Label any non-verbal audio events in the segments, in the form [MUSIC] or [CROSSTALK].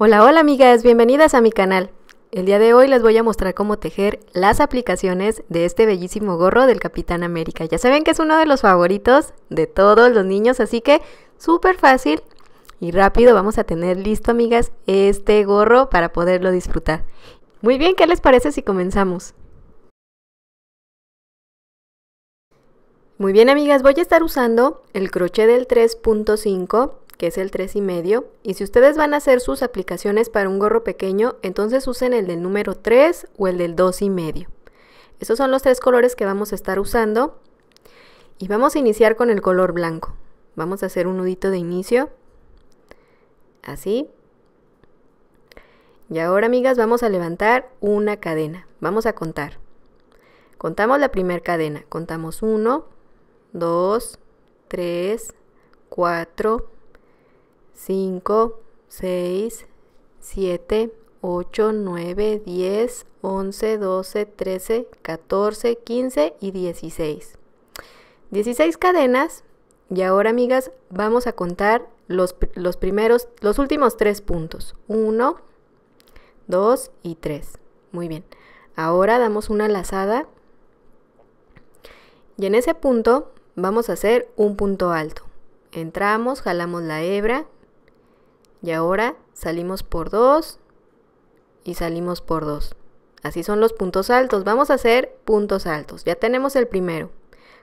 Hola, hola amigas, bienvenidas a mi canal. El día de hoy les voy a mostrar cómo tejer las aplicaciones de este bellísimo gorro del Capitán América. Ya saben que es uno de los favoritos de todos los niños, así que súper fácil y rápido vamos a tener listo, amigas, este gorro para poderlo disfrutar. Muy bien, ¿qué les parece si comenzamos? Muy bien, amigas, voy a estar usando el crochet del 3.5 que es el 3 Y medio y si ustedes van a hacer sus aplicaciones para un gorro pequeño, entonces usen el del número 3 o el del y 2 medio esos son los tres colores que vamos a estar usando. Y vamos a iniciar con el color blanco. Vamos a hacer un nudito de inicio. Así. Y ahora, amigas, vamos a levantar una cadena. Vamos a contar. Contamos la primera cadena. Contamos 1, 2, 3, 4, 5, 6, 7, 8, 9, 10, 11, 12, 13, 14, 15 y 16. 16 cadenas y ahora amigas vamos a contar los, primeros, los últimos tres puntos. 1, 2 y 3. Muy bien. Ahora damos una lazada y en ese punto vamos a hacer un punto alto. Entramos, jalamos la hebra, y ahora salimos por 2 y salimos por 2. Así son los puntos altos. Vamos a hacer puntos altos. Ya tenemos el primero.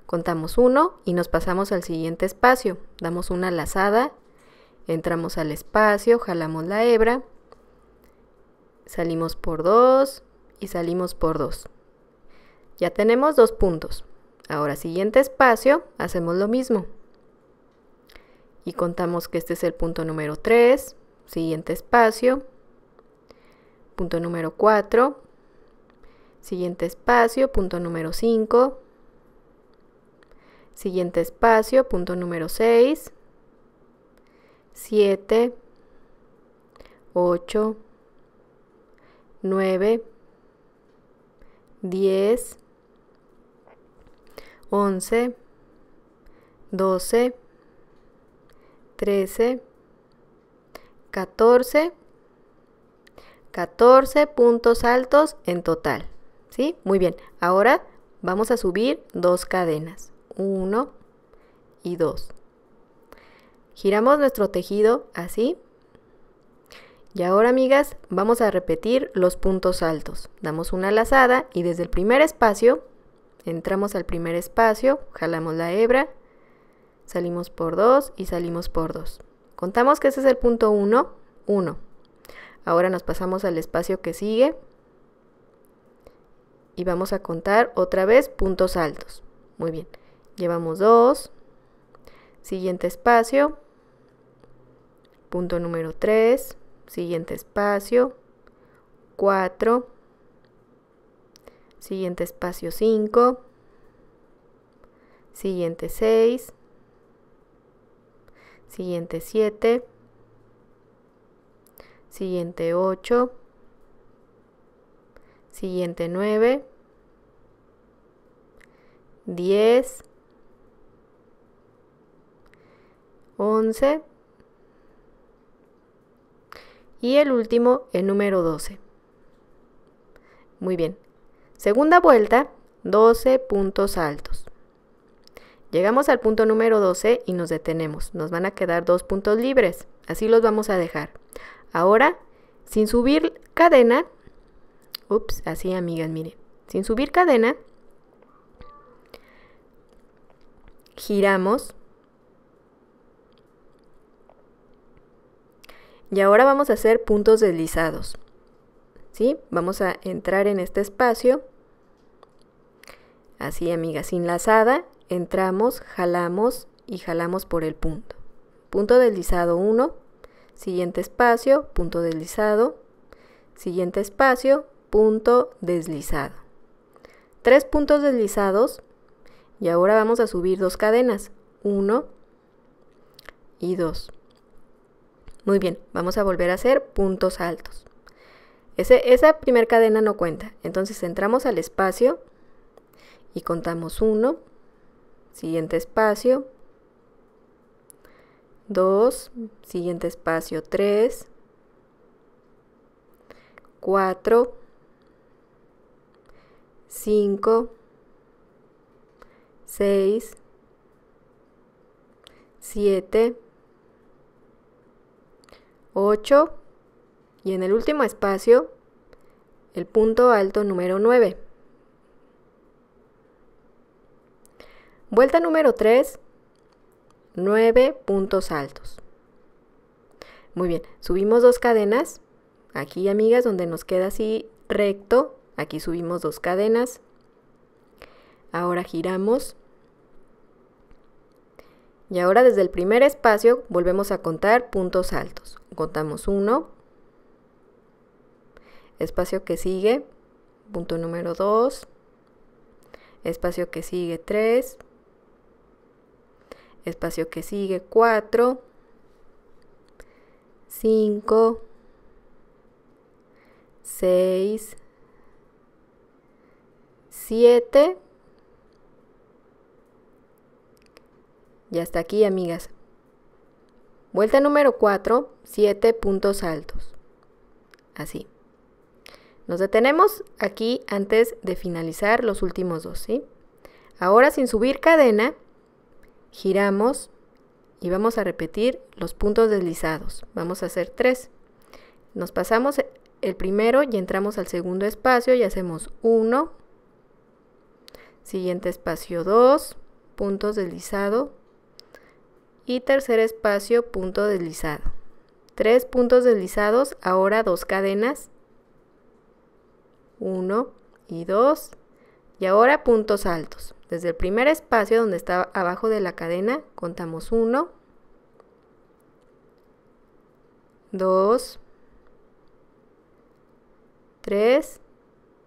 Contamos 1 y nos pasamos al siguiente espacio. Damos una lazada, entramos al espacio, jalamos la hebra, salimos por 2 y salimos por 2. Ya tenemos dos puntos. Ahora siguiente espacio, hacemos lo mismo y contamos que este es el punto número 3, siguiente espacio, punto número 4, siguiente espacio, punto número 5, siguiente espacio, punto número 6, 7, 8, 9, 10, 11, 12, 13, 14, 14 puntos altos en total. ¿Sí? Muy bien. Ahora vamos a subir dos cadenas. 1 y 2. Giramos nuestro tejido así. Y ahora, amigas, vamos a repetir los puntos altos. Damos una lazada y desde el primer espacio, entramos al primer espacio, jalamos la hebra salimos por 2 y salimos por 2. Contamos que ese es el punto 1, 1. Ahora nos pasamos al espacio que sigue y vamos a contar otra vez puntos altos. Muy bien, llevamos 2, siguiente espacio, punto número 3, siguiente espacio, 4, siguiente espacio 5, siguiente 6, siguiente 7, siguiente 8, siguiente 9, 10, 11 y el último, el número 12. Muy bien. Segunda vuelta, 12 puntos altos. Llegamos al punto número 12 y nos detenemos. Nos van a quedar dos puntos libres. Así los vamos a dejar. Ahora, sin subir cadena, ups, así amigas, miren, sin subir cadena, giramos. Y ahora vamos a hacer puntos deslizados. ¿Sí? Vamos a entrar en este espacio. Así, amigas, lazada entramos, jalamos y jalamos por el punto. Punto deslizado 1, siguiente espacio, punto deslizado, siguiente espacio, punto deslizado. Tres puntos deslizados y ahora vamos a subir dos cadenas, 1 y 2. Muy bien, vamos a volver a hacer puntos altos. Ese, esa primera cadena no cuenta, entonces entramos al espacio y contamos 1, siguiente espacio, 2, siguiente espacio 3, 4, 5, 6, 7, 8 y en el último espacio el punto alto número 9. Vuelta número 3, 9 puntos altos. Muy bien, subimos dos cadenas. Aquí, amigas, donde nos queda así recto, aquí subimos dos cadenas. Ahora giramos. Y ahora desde el primer espacio volvemos a contar puntos altos. Contamos uno. Espacio que sigue, punto número 2. Espacio que sigue 3 espacio que sigue, 4, 5, 6, 7. Y hasta aquí, amigas. Vuelta número 4, 7 puntos altos. Así. Nos detenemos aquí antes de finalizar los últimos dos, Ahora sin subir cadena, giramos y vamos a repetir los puntos deslizados. Vamos a hacer tres. Nos pasamos el primero y entramos al segundo espacio y hacemos uno siguiente espacio dos puntos deslizados y tercer espacio punto deslizado. Tres puntos deslizados, ahora dos cadenas, uno y dos y ahora puntos altos. Desde el primer espacio donde está abajo de la cadena, contamos 1, 2, 3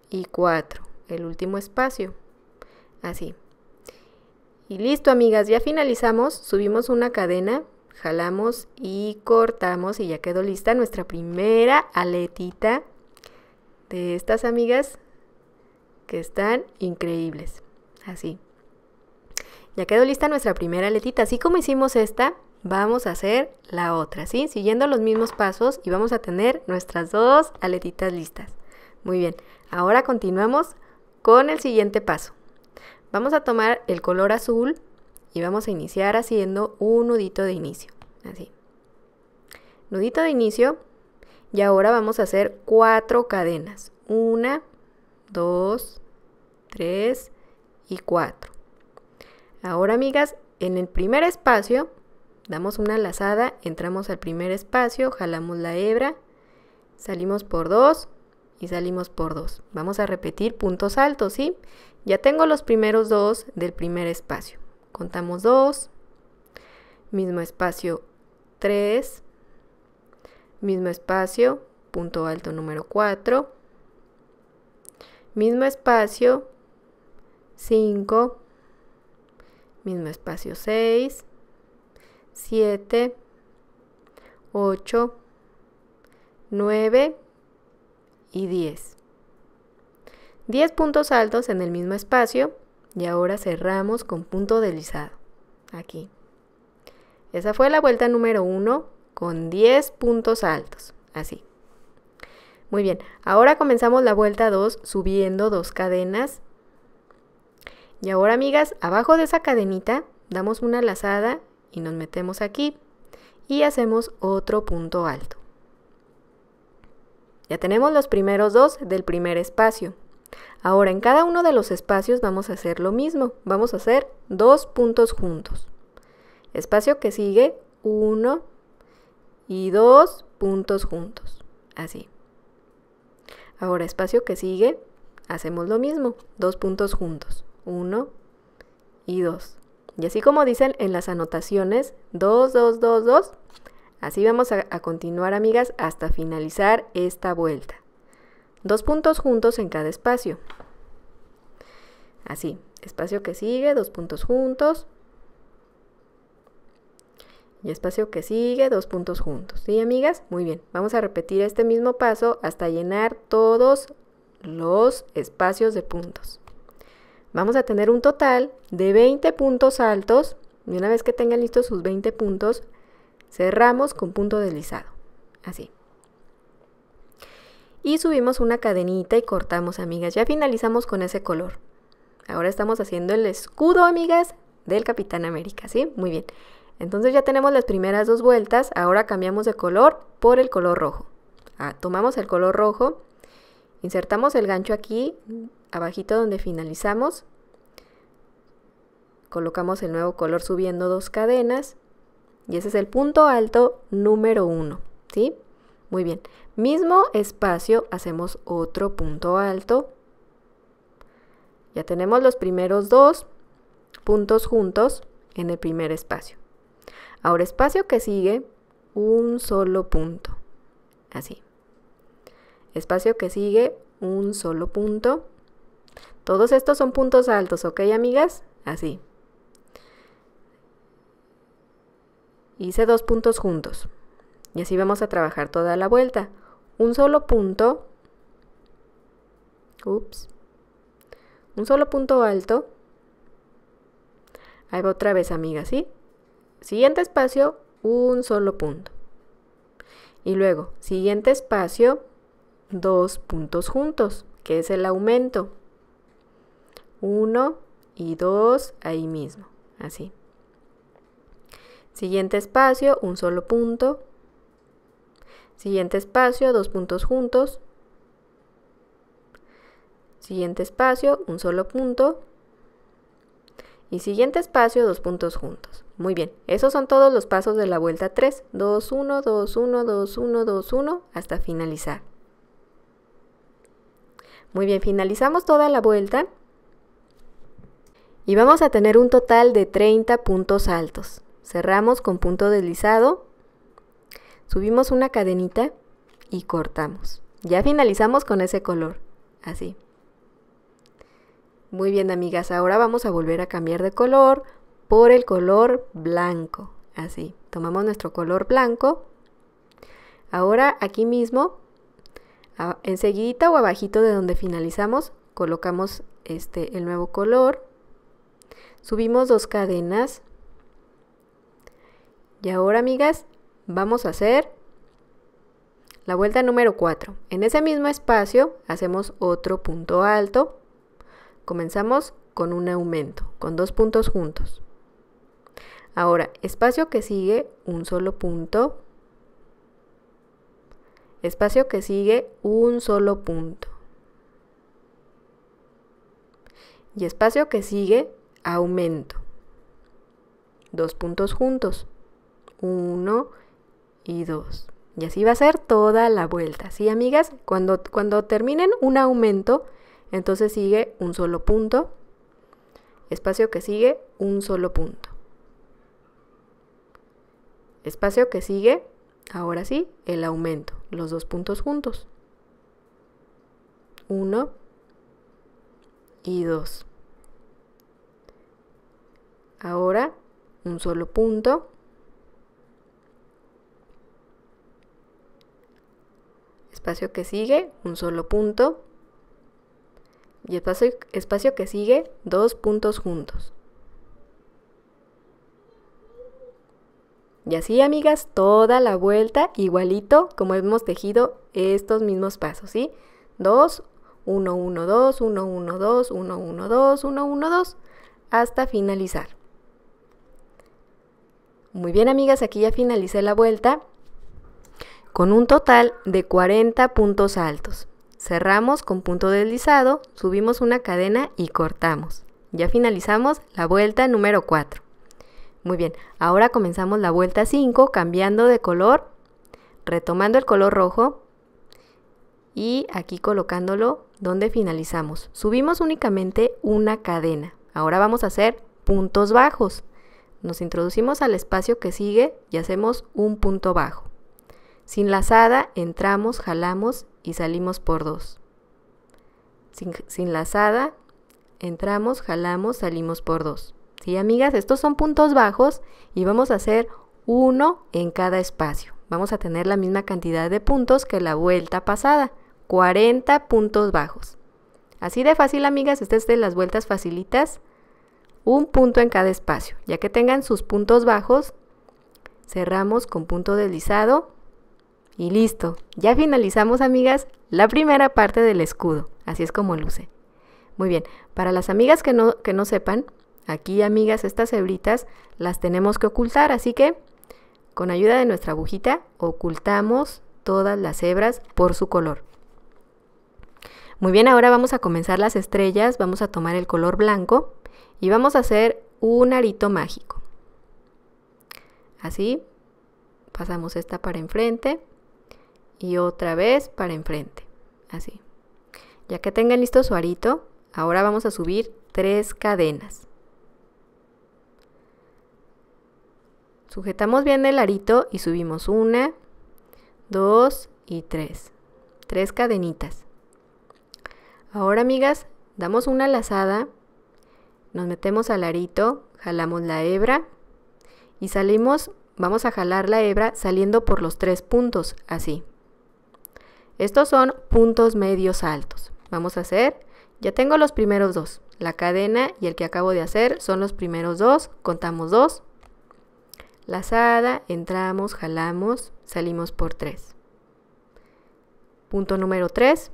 y 4. El último espacio. Así. Y listo, amigas, ya finalizamos. Subimos una cadena, jalamos y cortamos y ya quedó lista nuestra primera aletita de estas amigas que están increíbles así. Ya quedó lista nuestra primera aletita. Así como hicimos esta, vamos a hacer la otra, ¿sí? Siguiendo los mismos pasos y vamos a tener nuestras dos aletitas listas. Muy bien, ahora continuamos con el siguiente paso. Vamos a tomar el color azul y vamos a iniciar haciendo un nudito de inicio, así. Nudito de inicio y ahora vamos a hacer cuatro cadenas. Una, dos, tres, y 4. Ahora, amigas, en el primer espacio, damos una lazada, entramos al primer espacio, jalamos la hebra, salimos por 2 y salimos por 2. Vamos a repetir puntos altos, ¿sí? Ya tengo los primeros dos del primer espacio. Contamos 2, mismo espacio 3, mismo espacio, punto alto número 4, mismo espacio, 5, mismo espacio 6, 7, 8, 9 y 10. 10 puntos altos en el mismo espacio y ahora cerramos con punto deslizado. Aquí. Esa fue la vuelta número 1 con 10 puntos altos. Así. Muy bien, ahora comenzamos la vuelta 2 subiendo dos cadenas y ahora, amigas, abajo de esa cadenita damos una lazada y nos metemos aquí y hacemos otro punto alto. Ya tenemos los primeros dos del primer espacio. Ahora en cada uno de los espacios vamos a hacer lo mismo, vamos a hacer dos puntos juntos. Espacio que sigue, uno y dos puntos juntos, así. Ahora espacio que sigue, hacemos lo mismo, dos puntos juntos. 1 y 2. Y así como dicen en las anotaciones, 2, 2, 2, 2. Así vamos a, continuar, amigas, hasta finalizar esta vuelta. Dos puntos juntos en cada espacio. Así, espacio que sigue, dos puntos juntos. Y espacio que sigue, dos puntos juntos. ¿Sí, amigas? Muy bien. Vamos a repetir este mismo paso hasta llenar todos los espacios de puntos. Vamos a tener un total de 20 puntos altos y una vez que tengan listos sus 20 puntos, cerramos con punto deslizado, así. Y subimos una cadenita y cortamos, amigas. Ya finalizamos con ese color. Ahora estamos haciendo el escudo, amigas, del Capitán América, ¿sí? Muy bien. Entonces ya tenemos las primeras dos vueltas, ahora cambiamos de color por el color rojo. Ah, tomamos el color rojo, insertamos el gancho aquí, abajito donde finalizamos, colocamos el nuevo color subiendo dos cadenas y ese es el punto alto número uno ¿sí? Muy bien, mismo espacio hacemos otro punto alto. Ya tenemos los primeros dos puntos juntos en el primer espacio. Ahora espacio que sigue, un solo punto, así. Espacio que sigue, un solo punto. Todos estos son puntos altos, ¿ok, amigas? Así. Hice dos puntos juntos. Y así vamos a trabajar toda la vuelta. Un solo punto. Ups. Un solo punto alto. Ahí va otra vez, amigas, ¿sí? Siguiente espacio, un solo punto. Y luego, siguiente espacio, dos puntos juntos, que es el aumento. 1 y 2 ahí mismo, así. Siguiente espacio, un solo punto. Siguiente espacio, dos puntos juntos. Siguiente espacio, un solo punto. Y siguiente espacio, dos puntos juntos. Muy bien, esos son todos los pasos de la vuelta 3. 2, 1, 2, 1, 2, 1, 2, 1 hasta finalizar. Muy bien, finalizamos toda la vuelta y vamos a tener un total de 30 puntos altos. Cerramos con punto deslizado, subimos una cadenita y cortamos. Ya finalizamos con ese color, así. Muy bien amigas, ahora vamos a volver a cambiar de color por el color blanco, así. Tomamos nuestro color blanco. Ahora aquí mismo, enseguida o abajito de donde finalizamos, colocamos este, el nuevo color Subimos dos cadenas. Y ahora, amigas, vamos a hacer la vuelta número 4. En ese mismo espacio hacemos otro punto alto. Comenzamos con un aumento, con dos puntos juntos. Ahora, espacio que sigue, un solo punto. Espacio que sigue, un solo punto. Y espacio que sigue, aumento. Dos puntos juntos. Uno y dos. Y así va a ser toda la vuelta. ¿Sí, amigas? Cuando, cuando terminen un aumento, entonces sigue un solo punto. Espacio que sigue un solo punto. Espacio que sigue, ahora sí, el aumento. Los dos puntos juntos. Uno y dos. Ahora, un solo punto. Espacio que sigue, un solo punto. Y espacio, espacio que sigue, dos puntos juntos. Y así, amigas, toda la vuelta, igualito como hemos tejido estos mismos pasos, ¿sí? 2, 1, 1, 2, 1, 1, 2, 1, 1, 2, 1, 1, 2, hasta finalizar. Muy bien, amigas, aquí ya finalicé la vuelta con un total de 40 puntos altos. Cerramos con punto deslizado, subimos una cadena y cortamos. Ya finalizamos la vuelta número 4. Muy bien, ahora comenzamos la vuelta 5 cambiando de color, retomando el color rojo y aquí colocándolo donde finalizamos. Subimos únicamente una cadena. Ahora vamos a hacer puntos bajos. Nos introducimos al espacio que sigue y hacemos un punto bajo. Sin lazada entramos, jalamos y salimos por dos. Sin, lazada entramos, jalamos, salimos por dos. Sí, amigas, estos son puntos bajos y vamos a hacer uno en cada espacio. Vamos a tener la misma cantidad de puntos que la vuelta pasada, 40 puntos bajos. Así de fácil, amigas, es de las vueltas facilitas un punto en cada espacio. Ya que tengan sus puntos bajos, cerramos con punto deslizado y listo. Ya finalizamos, amigas, la primera parte del escudo. Así es como luce. Muy bien, para las amigas que no, sepan, aquí, amigas, estas hebritas las tenemos que ocultar, así que con ayuda de nuestra agujita ocultamos todas las hebras por su color. Muy bien, ahora vamos a comenzar las estrellas, vamos a tomar el color blanco y vamos a hacer un arito mágico. Así, pasamos esta para enfrente y otra vez para enfrente. Así. Ya que tengan listo su arito, ahora vamos a subir tres cadenas. Sujetamos bien el arito y subimos una, dos y tres. Tres cadenitas. Ahora, amigas, damos una lazada nos metemos al arito, jalamos la hebra y salimos, vamos a jalar la hebra saliendo por los tres puntos, así. Estos son puntos medios altos. Vamos a hacer, ya tengo los primeros dos. La cadena y el que acabo de hacer son los primeros dos, contamos dos. Lazada, entramos, jalamos, salimos por tres. Punto número 3.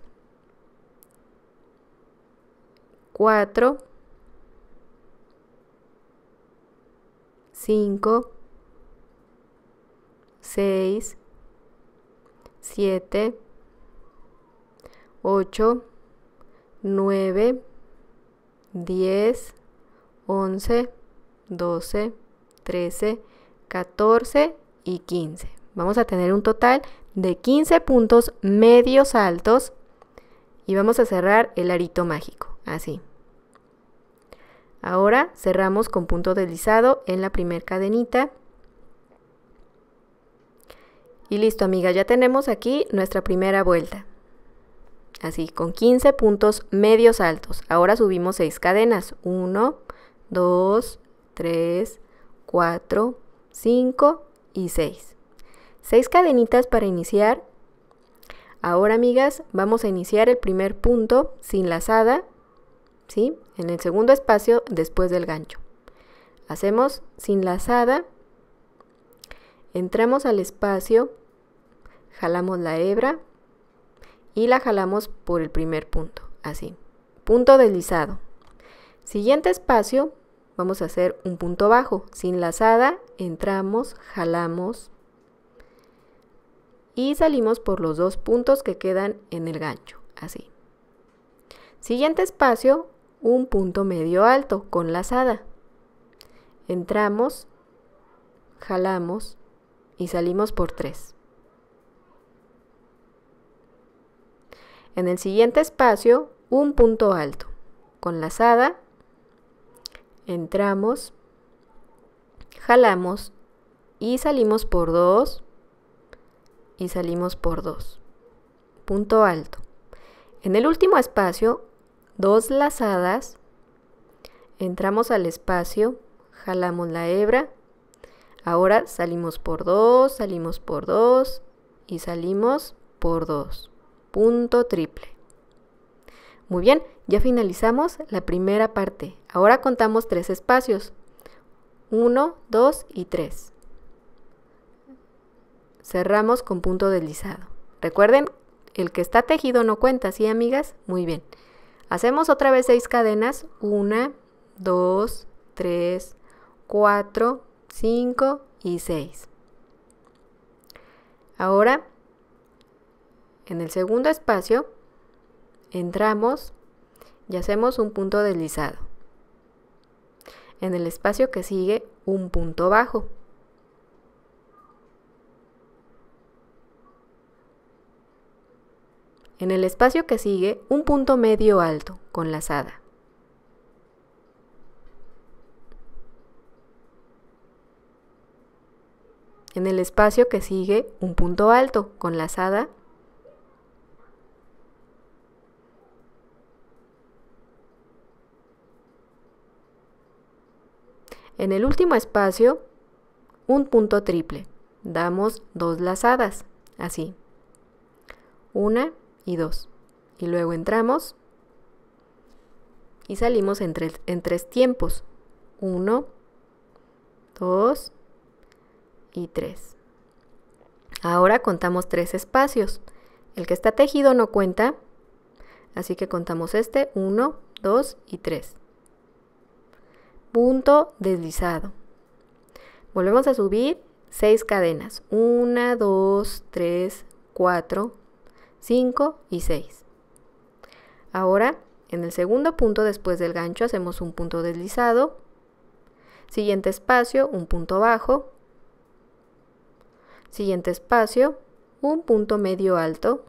4 5, 6, 7, 8, 9, 10, 11, 12, 13, 14 y 15. Vamos a tener un total de 15 puntos medios altos y vamos a cerrar el arito mágico, así. Ahora cerramos con punto deslizado en la primer cadenita. Y listo amiga, ya tenemos aquí nuestra primera vuelta. Así, con 15 puntos medios altos. Ahora subimos 6 cadenas. 1, 2, 3, 4, 5 y 6. 6 cadenitas para iniciar. Ahora amigas, vamos a iniciar el primer punto sin lazada en el segundo espacio después del gancho. Hacemos sin lazada, entramos al espacio, jalamos la hebra y la jalamos por el primer punto, así. Punto deslizado. Siguiente espacio, vamos a hacer un punto bajo, sin lazada, entramos, jalamos y salimos por los dos puntos que quedan en el gancho, así. Siguiente espacio, un punto medio alto con lazada. Entramos, jalamos y salimos por 3. En el siguiente espacio, un punto alto con lazada. Entramos, jalamos y salimos por 2 y salimos por 2. Punto alto. En el último espacio, dos lazadas, entramos al espacio, jalamos la hebra, ahora salimos por dos, salimos por dos y salimos por dos. Punto triple. Muy bien, ya finalizamos la primera parte. Ahora contamos tres espacios. 1, 2 y 3. Cerramos con punto deslizado. Recuerden, el que está tejido no cuenta, ¿sí, amigas? Muy bien. Hacemos otra vez 6 cadenas. 1, 2, 3, 4, 5 y 6. Ahora, en el segundo espacio, entramos y hacemos un punto deslizado. En el espacio que sigue, un punto bajo. En el espacio que sigue, un punto medio alto, con lazada. En el espacio que sigue, un punto alto, con lazada. En el último espacio, un punto triple. Damos dos lazadas, así. Una, y 2. Y luego entramos y salimos entre en tres tiempos. 1, 2 y 3. Ahora contamos tres espacios. El que está tejido no cuenta, así que contamos este 1, 2 y 3. Punto deslizado. Volvemos a subir 6 cadenas. 1, 2, 3, 4, 5 y 6. Ahora, en el segundo punto después del gancho hacemos un punto deslizado, siguiente espacio, un punto bajo, siguiente espacio, un punto medio alto,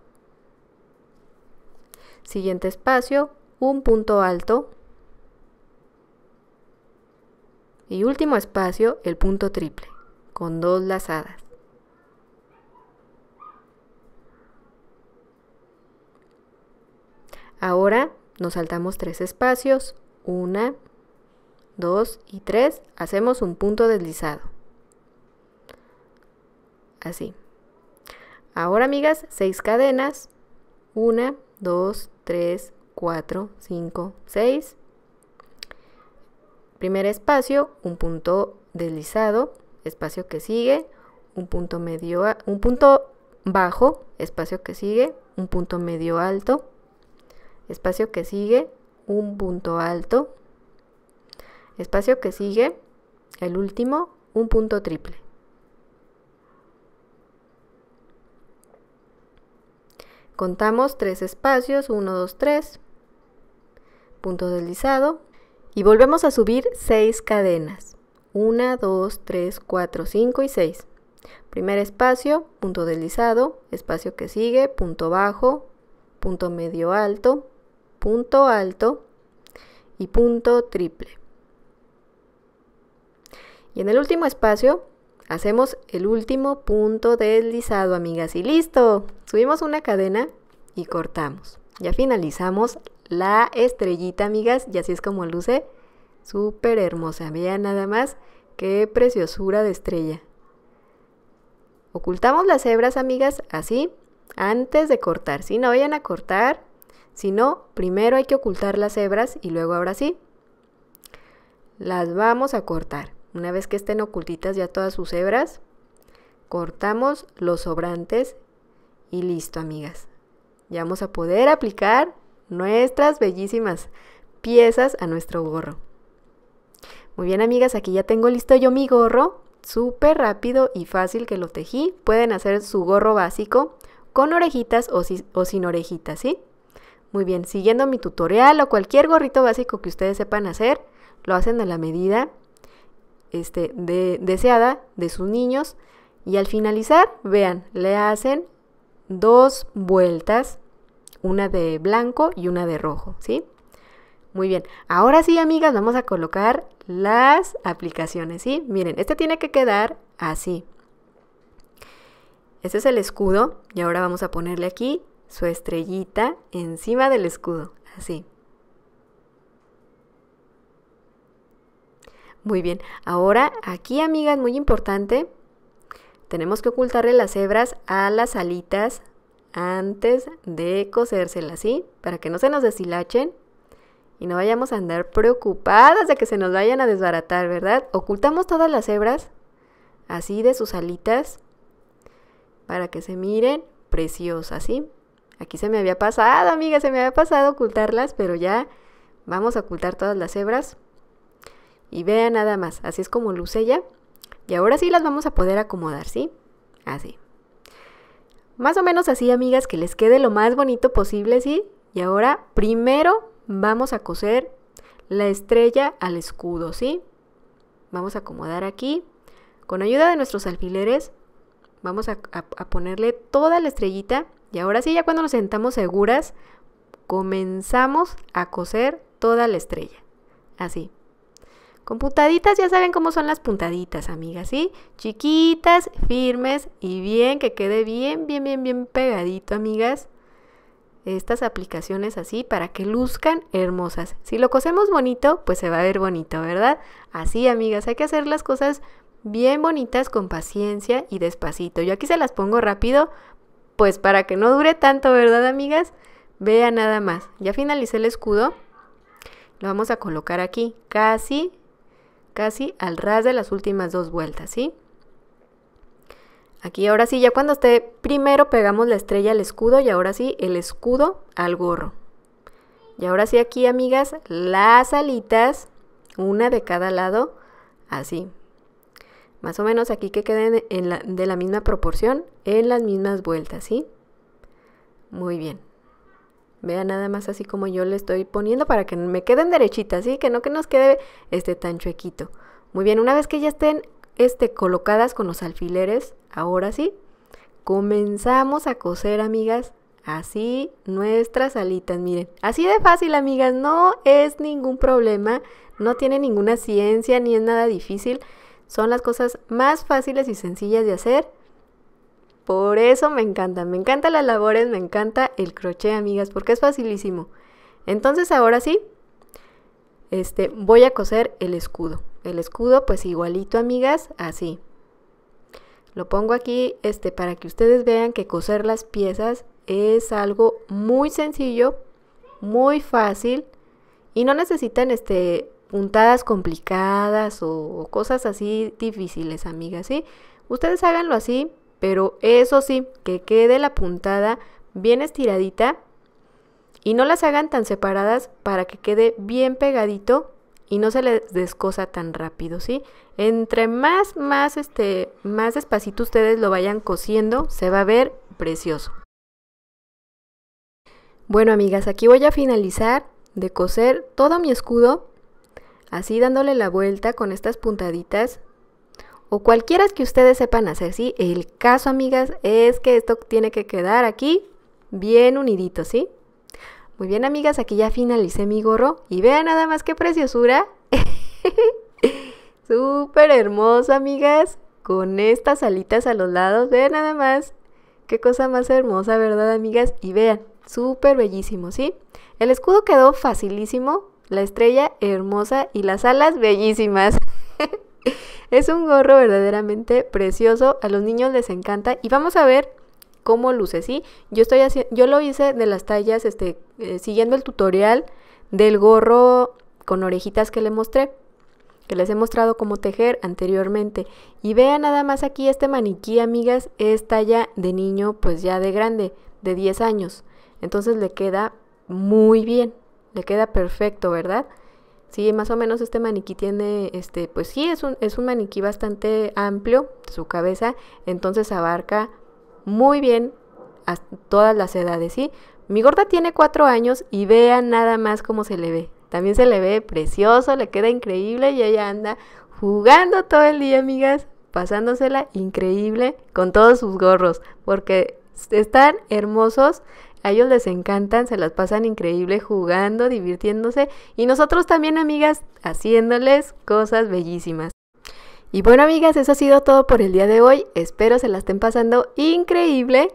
siguiente espacio, un punto alto y último espacio, el punto triple, con dos lazadas. Ahora nos saltamos tres espacios, una, dos y tres, hacemos un punto deslizado. Así. Ahora, amigas, seis cadenas, una, dos, tres, cuatro, cinco, seis. Primer espacio, un punto deslizado, espacio que sigue, un punto medio, un punto bajo, espacio que sigue, un punto medio alto, Espacio que sigue, un punto alto. Espacio que sigue, el último, un punto triple. Contamos tres espacios, 1, 2, 3, punto deslizado y volvemos a subir seis cadenas. 1, 2, 3, 4, 5 y 6. Primer espacio, punto deslizado, espacio que sigue, punto bajo, punto medio alto, punto alto y punto triple. Y en el último espacio hacemos el último punto deslizado, amigas. Y listo. Subimos una cadena y cortamos. Ya finalizamos la estrellita, amigas. Y así es como luce. Súper hermosa. Vean nada más qué preciosura de estrella. Ocultamos las hebras, amigas, así, antes de cortar. Si no vayan a cortar, si no, primero hay que ocultar las hebras y luego ahora sí. Las vamos a cortar. Una vez que estén ocultitas ya todas sus hebras, cortamos los sobrantes y listo, amigas. Ya vamos a poder aplicar nuestras bellísimas piezas a nuestro gorro. Muy bien, amigas, aquí ya tengo listo yo mi gorro. Súper rápido y fácil que lo tejí. Pueden hacer su gorro básico con orejitas o, o sin orejitas, ¿sí? Muy bien, siguiendo mi tutorial o cualquier gorrito básico que ustedes sepan hacer, lo hacen a la medida este, deseada de sus niños. Y al finalizar, vean, le hacen dos vueltas, una de blanco y una de rojo, ¿sí? Muy bien, ahora sí, amigas, vamos a colocar las aplicaciones, ¿sí? Miren, este tiene que quedar así. Este es el escudo y ahora vamos a ponerle aquí su estrellita encima del escudo, así. Muy bien, ahora aquí amigas, muy importante, tenemos que ocultarle las hebras a las alitas antes de cosérselas, ¿sí? Para que no se nos deshilachen y no vayamos a andar preocupadas de que se nos vayan a desbaratar, ¿verdad? Ocultamos todas las hebras así de sus alitas para que se miren preciosas, ¿sí? Aquí se me había pasado, amiga, se me había pasado ocultarlas, pero ya vamos a ocultar todas las hebras. Y vean nada más, así es como luce Y ahora sí las vamos a poder acomodar, ¿sí? Así. Más o menos así, amigas, que les quede lo más bonito posible, ¿sí? Y ahora primero vamos a coser la estrella al escudo, ¿sí? Vamos a acomodar aquí. Con ayuda de nuestros alfileres, vamos a ponerle toda la estrellita y ahora sí, ya cuando nos sentamos seguras, comenzamos a coser toda la estrella. Así. Con puntaditas ya saben cómo son las puntaditas, amigas, ¿sí? Chiquitas, firmes y bien, que quede bien, bien, bien, bien pegadito, amigas. Estas aplicaciones así para que luzcan hermosas. Si lo cosemos bonito, pues se va a ver bonito, ¿verdad? Así, amigas, hay que hacer las cosas bien bonitas con paciencia y despacito. Yo aquí se las pongo rápido pues para que no dure tanto, ¿verdad, amigas? Vea nada más. Ya finalicé el escudo. Lo vamos a colocar aquí, casi, casi al ras de las últimas dos vueltas, ¿sí? Aquí ahora sí, ya cuando esté, primero pegamos la estrella al escudo y ahora sí, el escudo al gorro. Y ahora sí aquí, amigas, las alitas, una de cada lado, así, más o menos aquí que queden de la misma proporción, en las mismas vueltas, ¿sí? Muy bien. Vean nada más así como yo le estoy poniendo para que me queden derechitas, ¿sí? Que no que nos quede este tan chuequito. Muy bien, una vez que ya estén este, colocadas con los alfileres, ahora sí, comenzamos a coser, amigas, así nuestras alitas, miren. Así de fácil, amigas, no es ningún problema, no tiene ninguna ciencia ni es nada difícil. Son las cosas más fáciles y sencillas de hacer. Por eso me encantan, me encantan las labores, me encanta el crochet, amigas, porque es facilísimo. Entonces ahora sí, este, voy a coser el escudo. El escudo pues igualito, amigas, así. Lo pongo aquí este, para que ustedes vean que coser las piezas es algo muy sencillo, muy fácil y no necesitan este, puntadas complicadas o, cosas así difíciles, amigas, ¿sí? Ustedes háganlo así, pero eso sí, que quede la puntada bien estiradita y no las hagan tan separadas para que quede bien pegadito y no se les descosa tan rápido, ¿sí? Entre más, más, este, más despacito ustedes lo vayan cosiendo, se va a ver precioso. Bueno, amigas, aquí voy a finalizar de coser todo mi escudo así dándole la vuelta con estas puntaditas o cualquiera que ustedes sepan hacer, ¿sí? El caso, amigas, es que esto tiene que quedar aquí bien unidito, ¿sí? Muy bien, amigas, aquí ya finalicé mi gorro y vean nada más qué preciosura. [LAUGHS] Súper hermosa, amigas, con estas alitas a los lados, vean nada más. Qué cosa más hermosa, ¿verdad, amigas? Y vean, súper bellísimo, ¿sí? El escudo quedó facilísimo, la estrella hermosa y las alas bellísimas. [LAUGHS] es un gorro verdaderamente precioso, a los niños les encanta y vamos a ver cómo luce, ¿sí? Yo, estoy yo lo hice de las tallas, este, eh, siguiendo el tutorial del gorro con orejitas que le mostré, que les he mostrado cómo tejer anteriormente. Y vean nada más aquí este maniquí, amigas, es talla de niño, pues ya de grande, de 10 años. Entonces le queda muy bien. Le queda perfecto, ¿verdad? Sí, más o menos este maniquí tiene, este, pues sí, es un, es un maniquí bastante amplio, su cabeza, entonces abarca muy bien a todas las edades, ¿sí? Mi gorda tiene cuatro años y vea nada más cómo se le ve. También se le ve precioso, le queda increíble y ella anda jugando todo el día, amigas, pasándosela increíble con todos sus gorros, porque están hermosos, a ellos les encantan, se las pasan increíble jugando, divirtiéndose y nosotros también, amigas, haciéndoles cosas bellísimas. Y bueno, amigas, eso ha sido todo por el día de hoy. Espero se la estén pasando increíble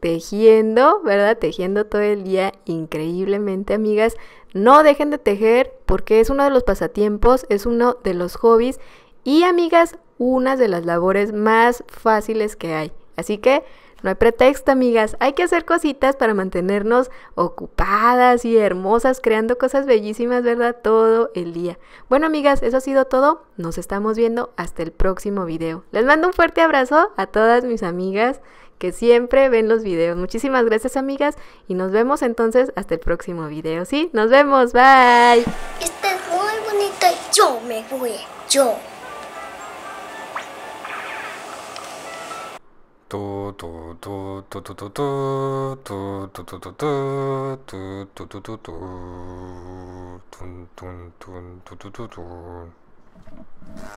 tejiendo, ¿verdad? Tejiendo todo el día increíblemente, amigas. No dejen de tejer porque es uno de los pasatiempos, es uno de los hobbies y, amigas, una de las labores más fáciles que hay. Así que no hay pretexto, amigas. Hay que hacer cositas para mantenernos ocupadas y hermosas, creando cosas bellísimas, ¿verdad? Todo el día. Bueno, amigas, eso ha sido todo. Nos estamos viendo hasta el próximo video. Les mando un fuerte abrazo a todas mis amigas que siempre ven los videos. Muchísimas gracias, amigas, y nos vemos entonces hasta el próximo video. Sí, nos vemos. Bye. Estás muy bonita. Yo me voy. Yo. Do do do do do do do do do do do do do do do do do dun dun dun dun dun dun dun